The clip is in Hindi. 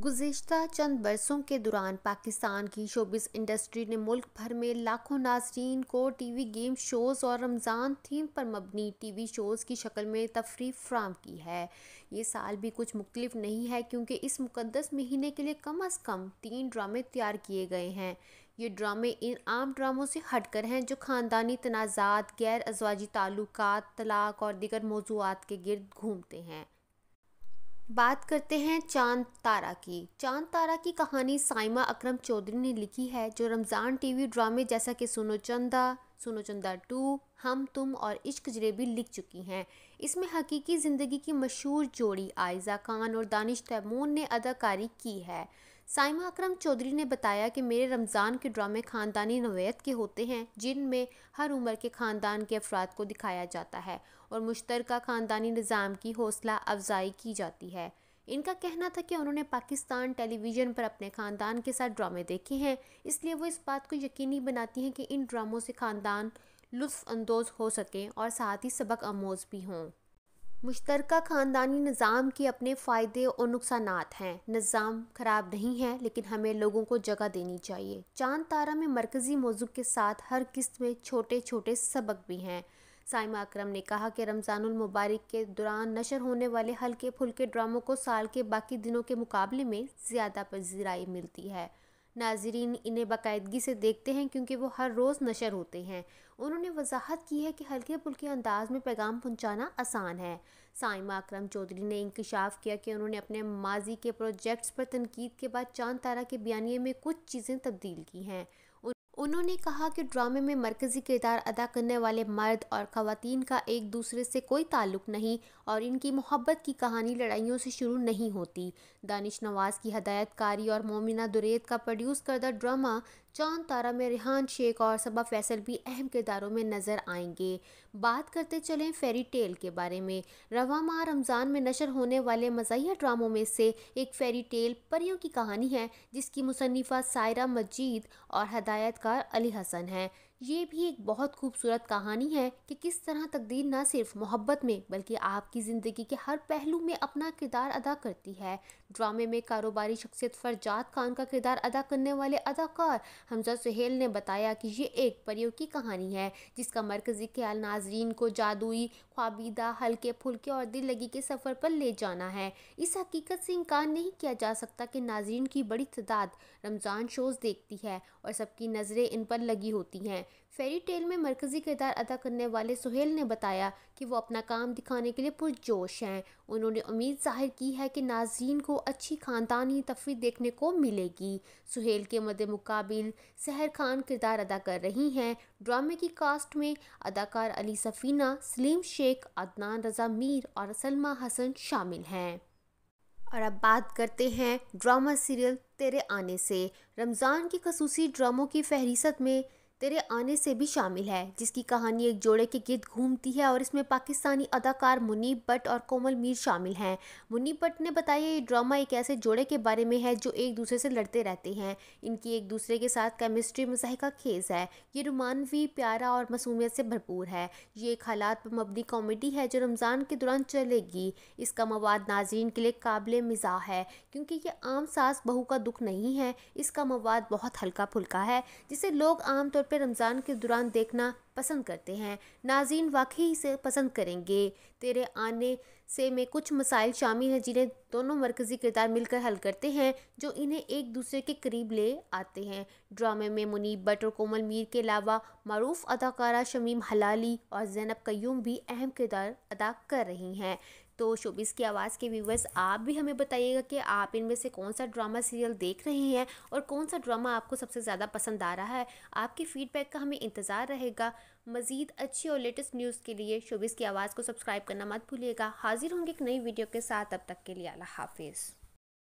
गुज्त चंद बरसों के दौरान पाकिस्तान की शोबिस इंडस्ट्री ने मुल्क भर में लाखों नाजरीन को टीवी गेम शोज़ और रमज़ान थीम पर मबनी टीवी शोज़ की शक्ल में तफरी फ्राहम की है ये साल भी कुछ मुख्तलिफ नहीं है क्योंकि इस मुकदस महीने के लिए कम अज़ कम तीन ड्रामे तैयार किए गए हैं ये ड्रामे इन आम ड्रामों से हट कर हैं जो ख़ानदानी तनाज़ात गैर अजवाजी ताल्लुक तलाक और दिगर मौजूद के गर्द घूमते हैं बात करते हैं चांद तारा की चांद तारा की कहानी साइमा अकरम चौधरी ने लिखी है जो रमज़ान टीवी ड्रामे जैसा कि सुनो चंदा सुनो चंदा टू हम तुम और इश्क जरेबी लिख चुकी हैं इसमें हकीकी ज़िंदगी की मशहूर जोड़ी आयजा खान और दानिश तैमून ने अदाकारी की है साइमा अकरम चौधरी ने बताया कि मेरे रमज़ान के ड्रामे ख़ानदानी नवैत के होते हैं जिनमें हर उम्र के ख़ानदान के अफराद को दिखाया जाता है और मुश्तरक ख़ानदानी निज़ाम की हौसला अफजाई की जाती है इनका कहना था कि उन्होंने पाकिस्तान टेलीविज़न पर अपने ख़ानदान के साथ ड्रामे देखे हैं इसलिए वो इस बात को यकीनी बनाती हैं कि इन ड्रामों से ख़ानदान लुत्फ़ानंदोज़ हो सकें और साथ ही सबक आमोज़ भी हों मुश्तरक ख़ानदानी निज़ाम के अपने फ़ायदे और नुकसान हैं निज़ाम ख़राब नहीं है लेकिन हमें लोगों को जगह देनी चाहिए चांद तारा में मरकज़ी मौजू के साथ हर किस्त में छोटे छोटे सबक भी हैं साइमा अक्रम ने कहा कि रमज़ानमबारक के दौरान नशर होने वाले हल्के फुल्के ड्रामों को साल के बाकी दिनों के मुकाबले में ज़्यादा पजीराई मिलती है नाजरीन इन्हें बाकायदगी से देखते हैं क्योंकि वो हर रोज़ नशर होते हैं उन्होंने वजाहत की है कि हल्के फुल्के अंदाज में पैगाम पहुँचाना आसान है साइमा अक्रम चौधरी ने इंकशाफ किया कि उन्होंने अपने माजी के प्रोजेक्ट्स पर तनकीद के बाद चांद तारा के बयानी में कुछ चीज़ें तब्दील की हैं उन्होंने कहा कि ड्रामे में मरकजी किरदार अदा करने वाले मर्द और खातन का एक दूसरे से कोई ताल्लुक नहीं और इनकी मोहब्बत की कहानी लड़ाइयों से शुरू नहीं होती दानिश नवाज़ की हदायतकारी और मोमिना दुरेद का प्रोड्यूस करदा ड्रामा चांद तारा में रिहान शेख और सबा फैसल भी अहम किरदारों में नज़र आएंगे बात करते चलें फेरी टेल के बारे में रवा माह रमज़ान में नशर होने वाले मज़ाहिया ड्रामों में से एक फेरी टेल परियों की कहानी है जिसकी मुसनफ़ा सायरा मजीद और हदायतकार अली हसन है ये भी एक बहुत खूबसूरत कहानी है कि किस तरह तकदीर न सिर्फ मोहब्बत में बल्कि आपकी ज़िंदगी के हर पहलू में अपना किरदार अदा करती है ड्रामे में कारोबारी शख्सियत फ़रजात खान का किरदार अदा करने वाले अदाकार हमजा सुहेल ने बताया कि ये एक परियों की कहानी है जिसका मरकज़ी ख्याल नाजरीन को जादुई ख्वाबीदा हल्के फुलके और दिल लगी के सफ़र पर ले जाना है इस हकीकत से इनकार नहीं किया जा सकता कि नाजरीन की बड़ी तादाद रमज़ान शोज़ देखती है और सबकी नज़रें इन पर लगी होती हैं फेरी टेल में मरकज़ी किरदार अदा करने वाले सुहेल ने बताया कि वो अपना काम दिखाने के लिए पुरजोश हैं उन्होंने उम्मीद जाहिर की है कि नाजीन को अच्छी ख़ानदानी तफरी देखने को मिलेगी सुहेल के मद मुकाबिल सहर खान किरदार अदा कर रही हैं ड्रामे की कास्ट में अदाकार अली सफ़ीना सलीम शेख अदनान रजा मीर और सलमा हसन शामिल हैं और अब बात करते हैं ड्रामा सीरियल तेरे आने से रमज़ान की खसूसी ड्रामों की फहरिस्त में तेरे आने से भी शामिल है जिसकी कहानी एक जोड़े के गिर्द घूमती है और इसमें पाकिस्तानी अदाकार मुनीब भट्ट और कोमल मीर शामिल हैं मुनीब भट्ट ने बताया ये ड्रामा एक ऐसे जोड़े के बारे में है जो एक दूसरे से लड़ते रहते हैं इनकी एक दूसरे के साथ केमिस्ट्री का खेज है ये रोमानवी प्यारा और मसूमियत से भरपूर है ये एक हालात पर मबनी कॉमेडी है जो रमज़ान के दौरान चलेगी इसका मवाद नाजरन के लिए काबिल मिजा है क्योंकि ये आम सास बहू का दुख नहीं है इसका मवाद बहुत हल्का फुल्का है जिसे लोग आमतौर पे रमज़ान के दौरान देखना पसंद करते हैं नाजीन वाकई इसे पसंद करेंगे तेरे आने से में कुछ मसाइल शामिल हैं जिन्हें दोनों मरकज़ी किरदार मिलकर हल करते हैं जो इन्हें एक दूसरे के करीब ले आते हैं ड्रामे में मुनीब बट और कोमल मीर के अलावा मरूफ अदाकारा शमीम हलाली और जैनब कयूम भी अहम किरदार अदा कर रही हैं तो शोबिस की आवाज़ के व्यूवर्स आप भी हमें बताइएगा कि आप इनमें से कौन सा ड्रामा सीरियल देख रहे हैं और कौन सा ड्रामा आपको सबसे ज़्यादा पसंद आ रहा है आपके फीडबैक का हमें इंतज़ार रहेगा मज़ीद अच्छी और लेटेस्ट न्यूज़ के लिए शोबिस की आवाज़ को सब्सक्राइब करना मत भूलिएगा हाजिर होंगे एक नई वीडियो के साथ अब तक के लिए अल्लाह हाफिज़